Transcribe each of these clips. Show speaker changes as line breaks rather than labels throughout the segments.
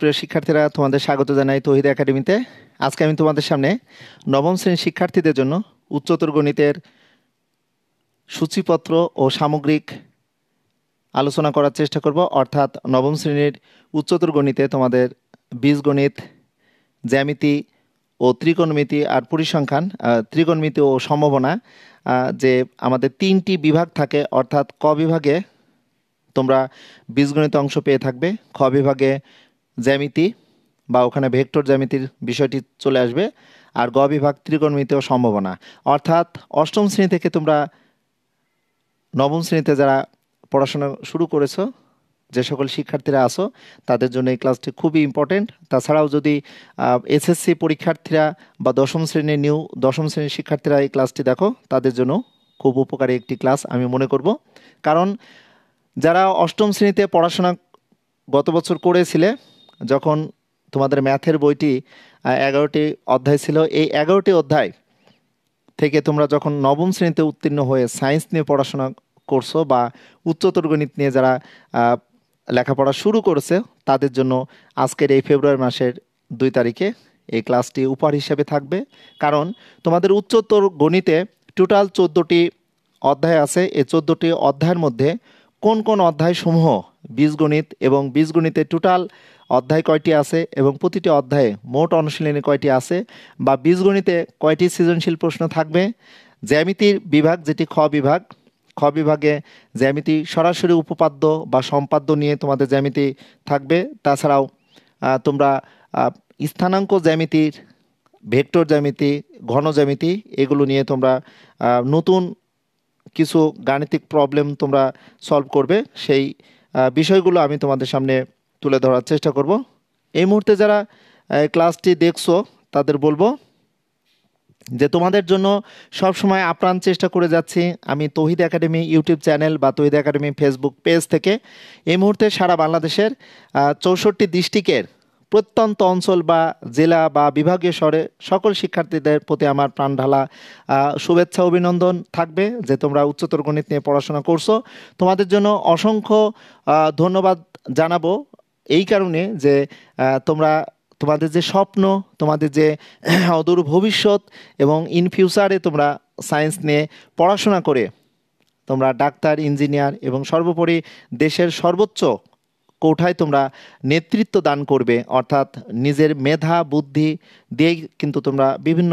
প্রিয় শিক্ষার্থীরা তোমাদের স্বাগত জানাই তহিদ একাডেমিতে আজকে আমি তোমাদের সামনে নবম শ্রেণীর শিক্ষার্থীদের জন্য উচ্চতর গণিতের সূচিপত্র ও সামগ্রিক আলোচনা করার চেষ্টা করব অর্থাৎ নবম শ্রেণীর উচ্চতর গণিতে তোমাদের বীজগণিত জ্যামিতি ও ত্রিকোণমিতি আর পরিসংখ্যান ত্রিকোণমিতি ও সম্ভাবনা যে আমাদের তিনটি বিভাগ থাকে অর্থাৎ ক বিভাগে তোমরা বীজগণিত অংশ পেয়ে থাকবে খ বিভাগে জ্যামিতি বা ওখানে ভেক্টর জ্যামিতির বিষয়টি চলে আসবে আর গ বিভাগ ত্রিকোণমিতীয় সম্ভাবনা অর্থাৎ অষ্টম শ্রেণী থেকে তোমরা নবম শ্রেণীতে যারা পড়াশোনা শুরু করেছ যে সকল শিক্ষার্থীরা আসো তাদের জন্য এই ক্লাসটি খুবই ইম্পর্টেন্ট তাছাড়াও যদি এসএসসি পরীক্ষার্থীরা বা দশম শ্রেণীর নিউ দশম শ্রেণীর শিক্ষার্থীরা এই ক্লাসটি দেখো তাদের জন্য খুব উপকারী একটি ক্লাস আমি মনে করব কারণ যারা অষ্টম শ্রেণীতে পড়াশোনা গত বছর করেছিলে যখন তোমাদের ম্যাথের বইটি এগারোটি অধ্যায় ছিল এই এগারোটি অধ্যায় থেকে তোমরা যখন নবম শ্রেণীতে উত্তীর্ণ হয়ে সায়েন্স নিয়ে পড়াশোনা করছো বা উচ্চতর গণিত নিয়ে যারা লেখাপড়া শুরু করেছে তাদের জন্য আজকের এই ফেব্রুয়ারি মাসের দুই তারিখে এই ক্লাসটি উপহার হিসেবে থাকবে কারণ তোমাদের উচ্চতর গণিতে টোটাল চোদ্দোটি অধ্যায় আছে এই চোদ্দোটি অধ্যায়ের মধ্যে কোন কোন অধ্যায় সমূহ বীজগণিত এবং বীজগণিতে টোটাল অধ্যায় কয়টি আছে এবং প্রতিটি অধ্যায়ে মোট অনুশীলনী কয়টি আছে বা বীজগণিতে কয়টি সৃজনশীল প্রশ্ন থাকবে জ্যামিতির বিভাগ যেটি খ বিভাগ খ বিভাগে জ্যামিতি সরাসরি উপপাদ্য বা সম্পাদ্য নিয়ে তোমাদের জ্যামিতি থাকবে তাছাড়াও তোমরা স্থানাঙ্ক জ্যামিতির ভেক্টর জ্যামিতি ঘন জ্যামিতি এগুলো নিয়ে তোমরা নতুন কিছু গাণিতিক প্রবলেম তোমরা সলভ করবে সেই বিষয়গুলো আমি তোমাদের সামনে তুলে ধরার চেষ্টা করব এই মুহূর্তে যারা ক্লাসটি দেখছো তাদের বলবো যে তোমাদের জন্য সব সময় আপ্রাণ চেষ্টা করে যাচ্ছি আমি তহিদ একাডেমি ইউটিউব চ্যানেল বা তহিদ একাডেমি ফেসবুক পেজ থেকে এই মুহূর্তে সারা বাংলাদেশের চৌষট্টি ডিস্ট্রিক্টের প্রত্যন্ত অঞ্চল বা জেলা বা বিভাগীয় স্বরে সকল শিক্ষার্থীদের প্রতি আমার প্রাণ ঢালা শুভেচ্ছা অভিনন্দন থাকবে যে তোমরা উচ্চতর গণিত নিয়ে পড়াশোনা করছো তোমাদের জন্য অসংখ্য ধন্যবাদ জানাবো এই কারণে যে তোমরা তোমাদের যে স্বপ্ন তোমাদের যে অদূর ভবিষ্যৎ এবং ইন ফিউচারে তোমরা সায়েন্স নিয়ে পড়াশোনা করে তোমরা ডাক্তার ইঞ্জিনিয়ার এবং সর্বোপরি দেশের সর্বোচ্চ কোঠায় তোমরা নেতৃত্ব দান করবে অর্থাৎ নিজের মেধা বুদ্ধি দিয়ে কিন্তু তোমরা বিভিন্ন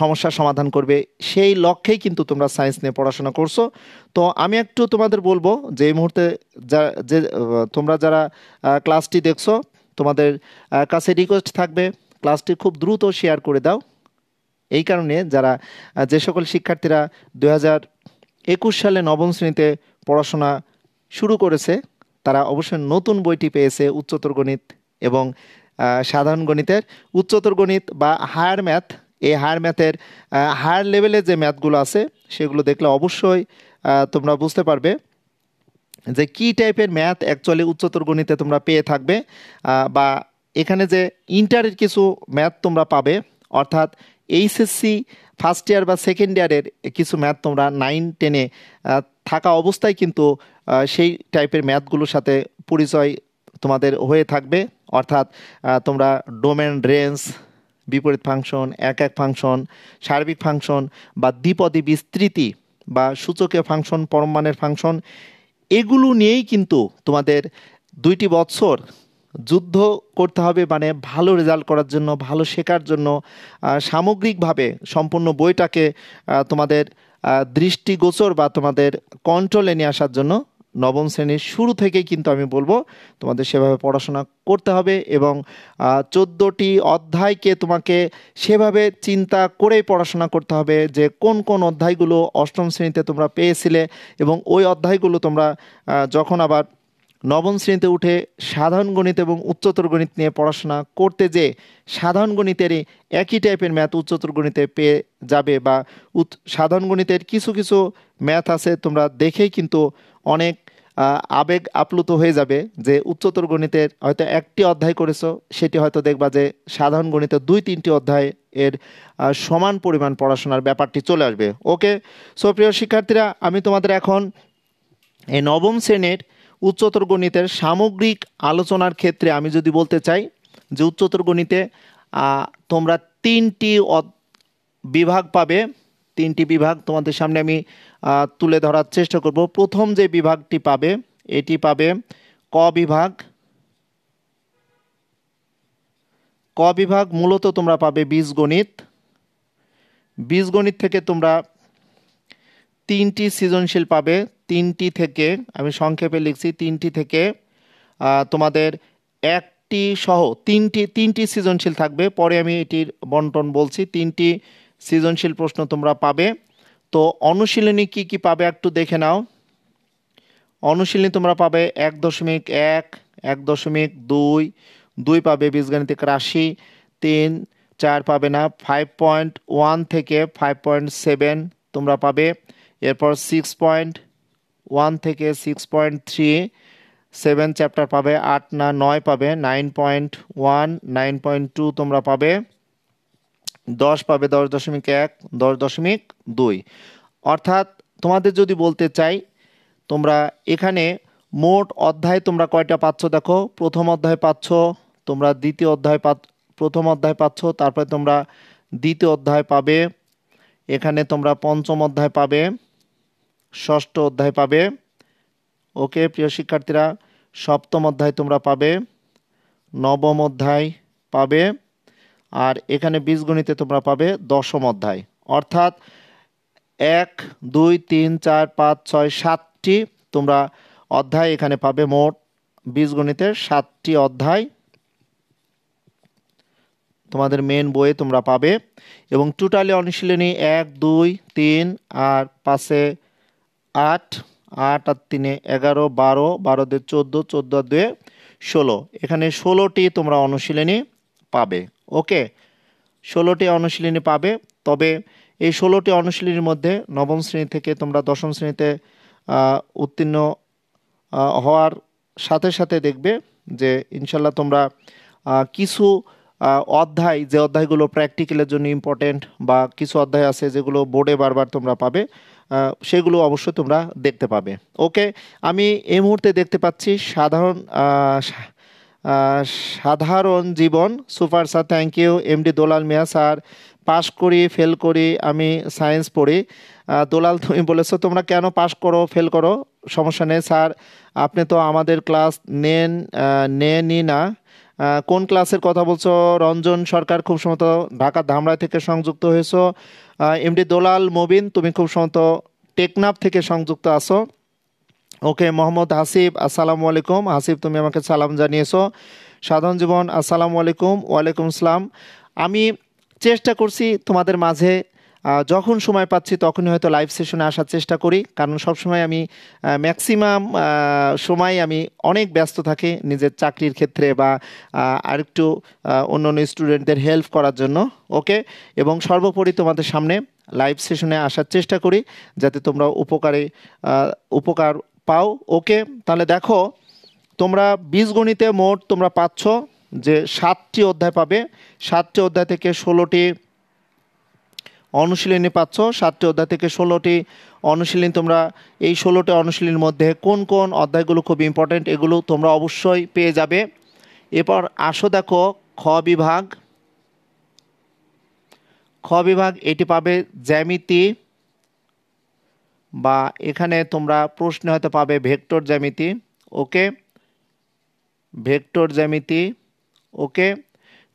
সমস্যার সমাধান করবে সেই লক্ষ্যেই কিন্তু তোমরা সায়েন্স নিয়ে পড়াশোনা করছো তো আমি একটু তোমাদের বলবো যে এই মুহূর্তে যা যে তোমরা যারা ক্লাসটি দেখছো তোমাদের কাছে রিকোয়েস্ট থাকবে ক্লাসটি খুব দ্রুত শেয়ার করে দাও এই কারণে যারা যে সকল শিক্ষার্থীরা দু হাজার একুশ সালে নবম শ্রেণীতে পড়াশোনা শুরু করেছে তারা অবশ্যই নতুন বইটি পেয়েছে উচ্চতর গণিত এবং সাধারণ গণিতের উচ্চতর গণিত বা হায়ার ম্যাথ এই হায়ার ম্যাথের হায়ার লেভেলে যে ম্যাথগুলো আছে সেগুলো দেখলে অবশ্যই তোমরা বুঝতে পারবে যে কি টাইপের ম্যাথ অ্যাকচুয়ালি উচ্চতর গণিতে তোমরা পেয়ে থাকবে বা এখানে যে ইন্টারের কিছু ম্যাথ তোমরা পাবে অর্থাৎ এইচএসসি ফার্স্ট ইয়ার বা সেকেন্ড ইয়ারের কিছু ম্যাথ তোমরা নাইন টেনে থাকা অবস্থায় কিন্তু সেই টাইপের ম্যাথগুলোর সাথে পরিচয় তোমাদের হয়ে থাকবে অর্থাৎ তোমরা ডোমেন রেঞ্জ বিপরীত ফাংশন এক এক ফাংশন সার্বিক ফাংশন বা দ্বিপদী বিস্তৃতি বা সূচকে ফাংশন পরমাণের ফাংশন এগুলো নিয়েই কিন্তু তোমাদের দুইটি বৎসর যুদ্ধ করতে হবে মানে ভালো রেজাল্ট করার জন্য ভালো শেখার জন্য সামগ্রিকভাবে সম্পূর্ণ বইটাকে তোমাদের দৃষ্টিগোচর বা তোমাদের কন্ট্রোলে নিয়ে আসার জন্য নবম শ্রেণীর শুরু থেকেই কিন্তু আমি বলবো তোমাদের সেভাবে পড়াশোনা করতে হবে এবং চোদ্দোটি অধ্যায়কে তোমাকে সেভাবে চিন্তা করেই পড়াশোনা করতে হবে যে কোন কোন অধ্যায়গুলো অষ্টম শ্রেণীতে তোমরা পেয়েছিলে এবং ওই অধ্যায়গুলো তোমরা যখন আবার নবম শ্রেণীতে উঠে সাধারণ গণিত এবং উচ্চতর গণিত নিয়ে পড়াশোনা করতে যে সাধারণ গণিতেরই একই টাইপের ম্যাথ উচ্চতর গণিতে পেয়ে যাবে বা সাধারণ গণিতের কিছু কিছু ম্যাথ আছে তোমরা দেখেই কিন্তু অনেক আবেগ আপ্লুত হয়ে যাবে যে উচ্চতর গণিতের হয়তো একটি অধ্যায় করেছো সেটি হয়তো দেখবা যে সাধারণ গণিতের দুই তিনটি অধ্যায় এর সমান পরিমাণ পড়াশোনার ব্যাপারটি চলে আসবে ওকে সো প্রিয় শিক্ষার্থীরা আমি তোমাদের এখন এই নবম শ্রেণীর উচ্চতর গণিতের সামগ্রিক আলোচনার ক্ষেত্রে আমি যদি বলতে চাই যে উচ্চতর গণিতে তোমরা তিনটি বিভাগ পাবে তিনটি বিভাগ তোমাদের সামনে আমি তুলে ধরার চেষ্টা করব প্রথম যে বিভাগটি পাবে এটি পাবে ক বিভাগ ক বিভাগ মূলত তোমরা পাবে বীজগণিত বীজগণিত থেকে তোমরা তিনটি সৃজনশীল পাবে তিনটি থেকে আমি সংক্ষেপে লিখছি তিনটি থেকে তোমাদের একটি সহ তিনটি তিনটি সৃজনশীল থাকবে পরে আমি এটির বন্টন বলছি তিনটি সৃজনশীল প্রশ্ন তোমরা পাবে তো অনুশীলনী কি কি পাবে একটু দেখে নাও অনুশীলনী তোমরা পাবে এক দশমিক এক এক দশমিক দুই দুই পাবে বীজগাণিতিক রাশি তিন চার পাবে না ফাইভ পয়েন্ট ওয়ান থেকে ফাইভ পয়েন্ট সেভেন তোমরা পাবে এরপর সিক্স পয়েন্ট ওয়ান থেকে six point three seven chapter পাবে আট না নয় পাবে nine point one nine point two তোমরা পাবে দশ পাবে দশ দশমিক এক দশ দশমিক দুই অর্থাৎ তোমাদের যদি বলতে চাই তোমরা এখানে মোট অধ্যায় তোমরা কয়টা পাচ্ছ দেখো প্রথম অধ্যায় পাচ্ছ তোমরা দ্বিতীয় অধ্যায় পা প্রথম অধ্যায় পাচ্ছ তারপরে তোমরা দ্বিতীয় অধ্যায় পাবে এখানে তোমরা পঞ্চম অধ্যায় পাবে ষষ্ঠ অধ্যায় পাবে ওকে প্রিয় শিক্ষার্থীরা সপ্তম অধ্যায় তোমরা পাবে নবম অধ্যায় পাবে আর এখানে বীজগণিতে তোমরা পাবে দশম অধ্যায় অর্থাৎ এক দুই তিন চার পাঁচ ছয় সাতটি তোমরা অধ্যায় এখানে পাবে মোট বীজগণিতের সাতটি অধ্যায় তোমাদের মেন বইয়ে তোমরা পাবে এবং টোটালি অনুশীলনী এক দুই তিন আর পাশে আট আট আর তিনে এগারো বারো বারো দিয়ে চোদ্দো চোদ্দো দুয়ে ষোলো এখানে ষোলোটি তোমরা অনুশীলনী পাবে ওকে ষোলোটি অনুশীলনী পাবে তবে এই ষোলোটি অনুশীলনীর মধ্যে নবম শ্রেণী থেকে তোমরা দশম শ্রেণীতে উত্তীর্ণ হওয়ার সাথে সাথে দেখবে যে ইনশাল্লাহ তোমরা কিছু অধ্যায় যে অধ্যায়গুলো প্র্যাকটিক্যালের জন্য ইম্পর্টেন্ট বা কিছু অধ্যায় আছে যেগুলো বোর্ডে বারবার তোমরা পাবে সেগুলো অবশ্যই তোমরা দেখতে পাবে ওকে আমি এই মুহূর্তে দেখতে পাচ্ছি সাধারণ সাধারণ জীবন super sir thank you MD Dolal Mia sir pass করি ফেল করি আমি সায়েন্স পড়ি দোলাল তুমি বলেছো তোমরা কেন পাশ করো ফেল করো সমস্যা নেই স্যার আপনি তো আমাদের ক্লাস নেন নেনই না কোন ক্লাসের কথা বলছো রঞ্জন সরকার খুব সম্ভবত ঢাকা ধামরা থেকে সংযুক্ত হয়েছো এমডি দোলাল মোবিন তুমি খুব সম্ভবত টেকনাফ থেকে সংযুক্ত আছো ওকে মোহাম্মদ আসিফ আসসালামু আলাইকুম আসিফ তুমি আমাকে সালাম জানিয়েছো সাধারণ জীবন আসসালামু আলাইকুম ওয়ালাইকুম সালাম আমি চেষ্টা করছি তোমাদের মাঝে যখন সময় পাচ্ছি তখনই হয়তো লাইভ সেশনে আসার চেষ্টা করি কারণ সবসময় আমি ম্যাক্সিমাম সময় আমি অনেক ব্যস্ত থাকি নিজের চাকরির ক্ষেত্রে বা আরেকটু অন্য অন্য স্টুডেন্টদের হেল্প করার জন্য ওকে এবং সর্বোপরি তোমাদের সামনে লাইভ সেশনে আসার চেষ্টা করি যাতে তোমরা উপকারে উপকার পাও ওকে তাহলে দেখো তোমরা বীজগণিতে মোট তোমরা পাচ্ছ যে সাতটি অধ্যায় পাবে সাতটি অধ্যায় থেকে ষোলোটি অনুশীলনী পাচ্ছ সাতটি অধ্যায় থেকে ষোলোটি অনুশীলন তোমরা এই ষোলোটি অনুশীলনীর মধ্যে কোন কোন অধ্যায়গুলো খুব ইম্পর্ট্যান্ট এগুলো তোমরা অবশ্যই পেয়ে যাবে এরপর আসো দেখো খ বিভাগ খ বিভাগ এটি পাবে জ্যামিতি বা এখানে তোমরা প্রশ্নে হয়তো পাবে ভেক্টর জ্যামিতি ওকে ভেক্টর জ্যামিতি ওকে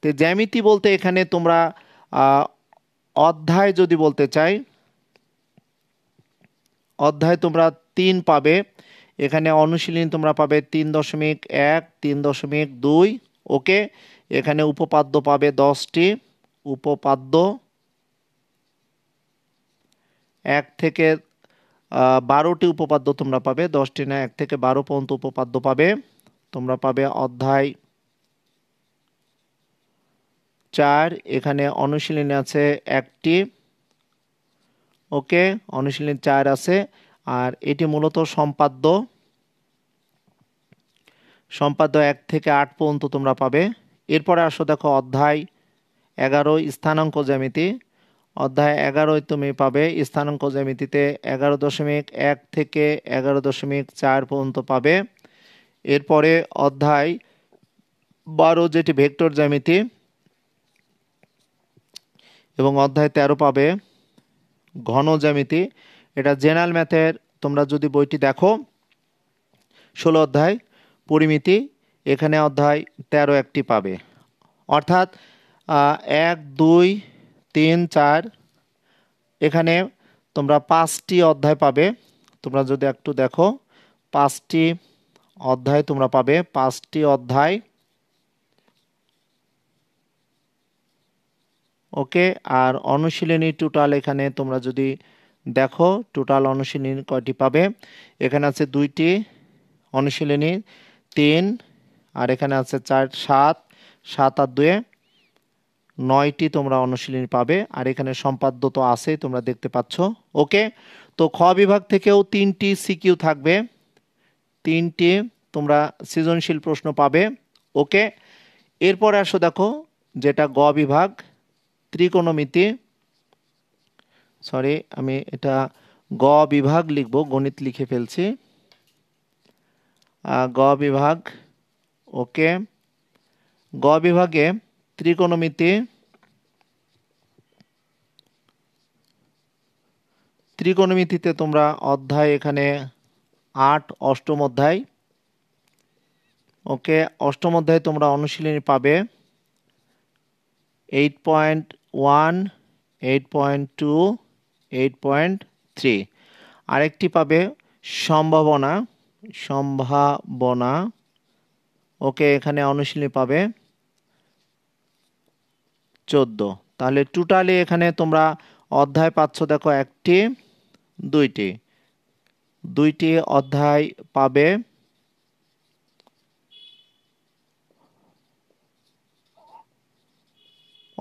তো জ্যামিতি বলতে এখানে তোমরা অধ্যায় যদি বলতে চাই অধ্যায় তোমরা তিন পাবে এখানে অনুশীলন তোমরা পাবে তিন দশমিক এক তিন দশমিক দুই ওকে এখানে উপপাদ্য পাবে দশটি উপপাদ্য এক থেকে বারোটি উপপাদ্য তোমরা পাবে দশটি না এক থেকে বারো পর্যন্ত উপপাদ্য পাবে তোমরা পাবে অধ্যায় চার এখানে অনুশীলনী আছে একটি ওকে অনুশীলনী চার আছে আর এটি মূলত সম্পাদ্য সম্পাদ্য এক থেকে আট পর্যন্ত তোমরা পাবে এরপরে আসো দেখো অধ্যায় এগারো স্থানাঙ্ক জ্যামিতি অধ্যায় এগারোয় তুমি পাবে স্থানাঙ্ক জ্যামিতিতে এগারো দশমিক এক থেকে এগারো দশমিক চার পর্যন্ত পাবে এরপরে অধ্যায় বারো যেটি ভেক্টর জ্যামিতি এবং অধ্যায় তেরো পাবে ঘন জ্যামিতি এটা জেনারেল ম্যাথের তোমরা যদি বইটি দেখো ষোলো অধ্যায় পরিমিতি এখানে অধ্যায় তেরো একটি পাবে অর্থাৎ এক দুই তিন চার এখানে তোমরা পাঁচটি অধ্যায় পাবে তোমরা যদি একটু দেখো পাঁচটি অধ্যায় তোমরা পাবে পাঁচটি অধ্যায় ওকে আর অনুশীলনী টোটাল এখানে তোমরা যদি দেখো টোটাল অনুশীলনী কয়টি পাবে এখানে আছে দুইটি অনুশীলনী তিন আর এখানে আছে চার সাত সাত আর দুয়ে নয়টি তোমরা অনুশীলনী পাবে আর এখানে সম্পাদ্য তো আছে তোমরা দেখতে পাচ্ছ ওকে তো খ বিভাগ থেকেও তিনটি সিকিউ থাকবে তিনটি তোমরা সৃজনশীল প্রশ্ন পাবে ওকে এরপর আসো দেখো যেটা গ বিভাগ ত্রিকোণমিতি সরি আমি এটা গ বিভাগ লিখব গণিত লিখে ফেলছি গ বিভাগ ওকে গ বিভাগে ত্রিকোণমিতি ত্রিকোণমিতিতে তোমরা অধ্যায় এখানে আট অষ্টম অধ্যায় ওকে অষ্টম অধ্যায় তোমরা অনুশীলনী পাবে eight point one eight point two eight point three আরেকটি পাবে সম্ভাবনা সম্ভাবনা ওকে এখানে অনুশীলনী পাবে চোদ্দ তাহলে টোটালি এখানে তোমরা অধ্যায় পাচ্ছ দেখো একটি দুইটি দুইটি অধ্যায় পাবে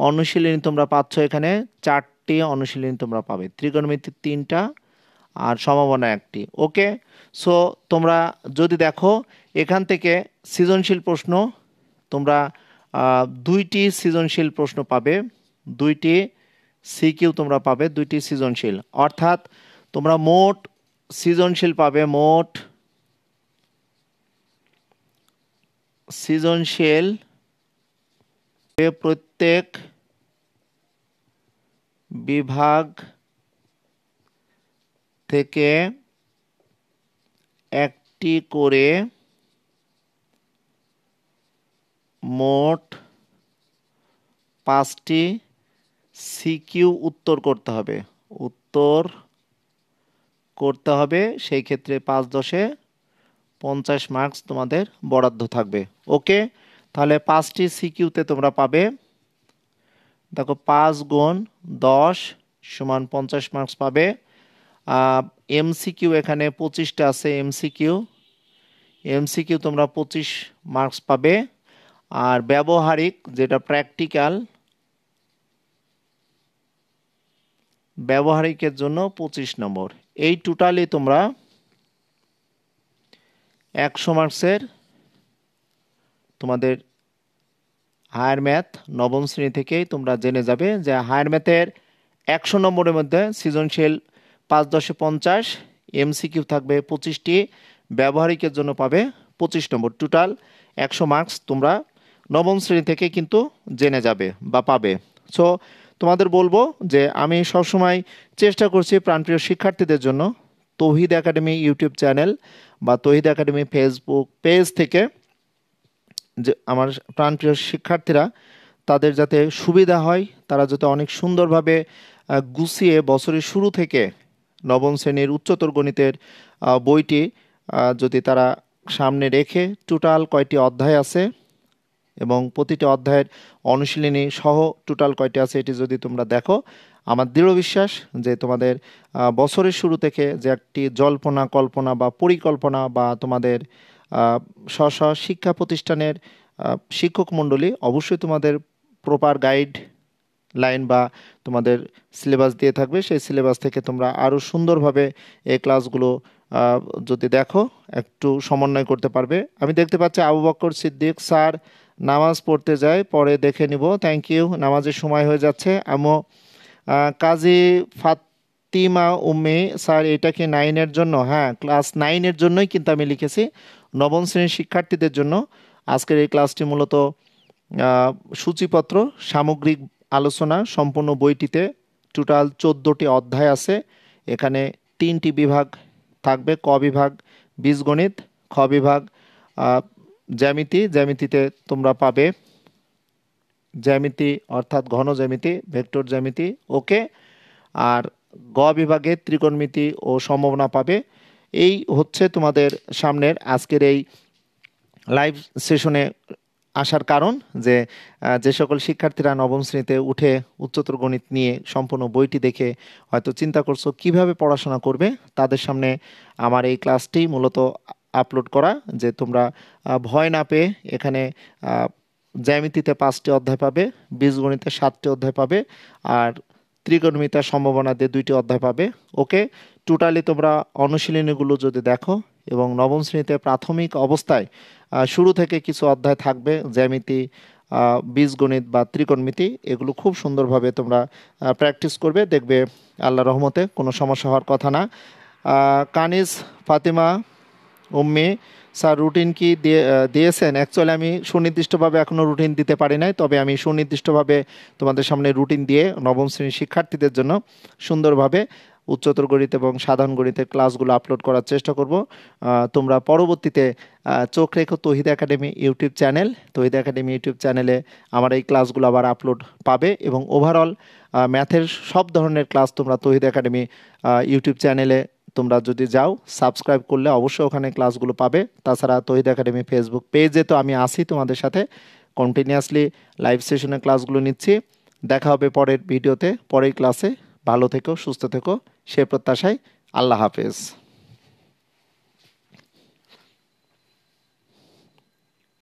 অনুশীলনী তোমরা পাচ্ছ এখানে চারটি অনুশীলনী তোমরা পাবে ত্রিকোণমিতি তিনটা আর সম্ভাবনা একটি ওকে সো তোমরা যদি দেখো এখান থেকে সৃজনশীল প্রশ্ন তোমরা দুইটি সৃজনশীল প্রশ্ন পাবে দুইটি সিকিউ তোমরা পাবে দুইটি সৃজনশীল অর্থাৎ তোমরা মোট সৃজনশীল পাবে মোট সৃজনশীল প্রত্যেক বিভাগ থেকে একটি করে মোট পাঁচটি সিকিউ উত্তর করতে হবে উত্তর করতে হবে সেই ক্ষেত্রে পাঁচ দশে পঞ্চাশ মার্কস তোমাদের বরাদ্দ থাকবে ওকে তাহলে পাঁচটি সিকিউতে তোমরা পাবে দেখো পাঁচ গুণ দশ সমান পঞ্চাশ মার্কস পাবে এমসিকিউ এখানে পঁচিশটা আছে এমসিকিউ এমসিকিউ তোমরা পঁচিশ মার্কস পাবে আর ব্যবহারিক যেটা প্র্যাকটিক্যাল ব্যবহারিকের জন্য পঁচিশ নম্বর এই টোটালি তোমরা একশো মার্কসের তোমাদের হায়ার ম্যাথ নবম শ্রেণী থেকেই তোমরা জেনে যাবে যে হায়ার ম্যাথের একশো নম্বরের মধ্যে সৃজনশীল পাঁচ দশে পঞ্চাশ এমসিকিউ থাকবে পঁচিশটি ব্যবহারিকের জন্য পাবে পঁচিশ নম্বর টোটাল একশো মার্কস তোমরা নবম শ্রেণী থেকে কিন্তু জেনে যাবে বা পাবে সো তোমাদের বলবো যে আমি সবসময় চেষ্টা করছি প্রাণপ্রিয় শিক্ষার্থীদের জন্য তহিদ একাডেমি ইউটিউব চ্যানেল বা তহিদ একাডেমি ফেসবুক পেজ থেকে যে আমার প্রাণপ্রিয় শিক্ষার্থীরা তাদের যাতে সুবিধা হয় তারা যাতে অনেক সুন্দরভাবে গুছিয়ে বছরের শুরু থেকে নবম শ্রেণীর উচ্চতর গণিতের বইটি যদি তারা সামনে রেখে টোটাল কয়টি অধ্যায় আছে এবং প্রতিটি অধ্যায়ের অনুশীলনী সহ টোটাল কয়টি আছে এটি যদি তোমরা দেখো আমার দৃঢ় বিশ্বাস যে তোমাদের বছরের শুরু থেকে যে একটি জল্পনা কল্পনা বা পরিকল্পনা বা তোমাদের স্ব স্ব শিক্ষা প্রতিষ্ঠানের শিক্ষক মণ্ডলী অবশ্যই তোমাদের প্রপার গাইড লাইন বা তোমাদের সিলেবাস দিয়ে থাকবে সেই সিলেবাস থেকে তোমরা আরও সুন্দরভাবে এই ক্লাসগুলো যদি দেখো একটু সমন্বয় করতে পারবে আমি দেখতে পাচ্ছি আবু বক্কর সিদ্দিক স্যার নামাজ পড়তে যাই পরে দেখে নিব থ্যাংক ইউ নামাজের সময় হয়ে যাচ্ছে আমো কাজী ফাতিমা উম্মে স্যার এটা কি নাইনের জন্য হ্যাঁ ক্লাস নাইনের জন্যই কিন্তু আমি লিখেছি নবম শ্রেণীর শিক্ষার্থীদের জন্য আজকের এই ক্লাসটি মূলত সূচিপত্র সামগ্রিক আলোচনা সম্পূর্ণ বইটিতে টোটাল চোদ্দোটি অধ্যায় আছে এখানে তিনটি বিভাগ থাকবে ক বিভাগ বীজগণিত খ বিভাগ জ্যামিতি জ্যামিতিতে তোমরা পাবে জ্যামিতি অর্থাৎ ঘন জ্যামিতি ভেক্টর জ্যামিতি ওকে আর গ বিভাগে ত্রিকোণমিতি ও সম্ভাবনা পাবে এই হচ্ছে তোমাদের সামনের আজকের এই লাইভ সেশনে আসার কারণ যে যে সকল শিক্ষার্থীরা নবম শ্রেণীতে উঠে উচ্চতর গণিত নিয়ে সম্পূর্ণ বইটি দেখে হয়তো চিন্তা করছো কিভাবে পড়াশোনা করবে তাদের সামনে আমার এই ক্লাসটি মূলত আপলোড করা যে তোমরা ভয় না পেয়ে এখানে জ্যামিতিতে পাঁচটি অধ্যায় পাবে বীজগণিতে সাতটি অধ্যায় পাবে আর সম্ভাবনা দিয়ে দুইটি অধ্যায় পাবে ওকে টোটালি তোমরা অনুশীলনীগুলো যদি দেখো এবং নবম শ্রেণীতে প্রাথমিক অবস্থায় শুরু থেকে কিছু অধ্যায় থাকবে জ্যামিতি বীজগণিত বা ত্রিকোণমিতি এগুলো খুব সুন্দরভাবে তোমরা প্র্যাকটিস করবে দেখবে আল্লাহ রহমতে কোনো সমস্যা হওয়ার কথা না কানিস ফাতিমা উম্মি স্যার রুটিন কি দিয়েছেন অ্যাকচুয়ালি আমি সুনির্দিষ্টভাবে এখনও রুটিন দিতে পারি নাই তবে আমি সুনির্দিষ্টভাবে তোমাদের সামনে রুটিন দিয়ে নবম শ্রেণীর শিক্ষার্থীদের জন্য সুন্দরভাবে উচ্চতর গণিত এবং সাধারণ গণিতের ক্লাসগুলো আপলোড করার চেষ্টা করব তোমরা পরবর্তীতে চোখ রেখো Tohid academy YouTube channel Tohid academy YouTube চ্যানেলে আমার এই ক্লাসগুলো আবার আপলোড পাবে এবং ওভারঅল ম্যাথের সব ধরনের ক্লাস তোমরা তহিদ একাডেমি ইউটিউব চ্যানেলে তোমরা যদি যাও সাবস্ক্রাইব করলে অবশ্যই ওখানে ক্লাসগুলো পাবে তাছাড়া তহিদ একাডেমি ফেসবুক পেজে তো আমি আসি তোমাদের সাথে কন্টিনিউয়াসলি লাইভ সেশনে ক্লাসগুলো নিচ্ছি দেখা হবে পরের ভিডিওতে পরের ক্লাসে ভালো থেকো সুস্থ থেকো সে প্রত্যাশায় আল্লাহ হাফেজ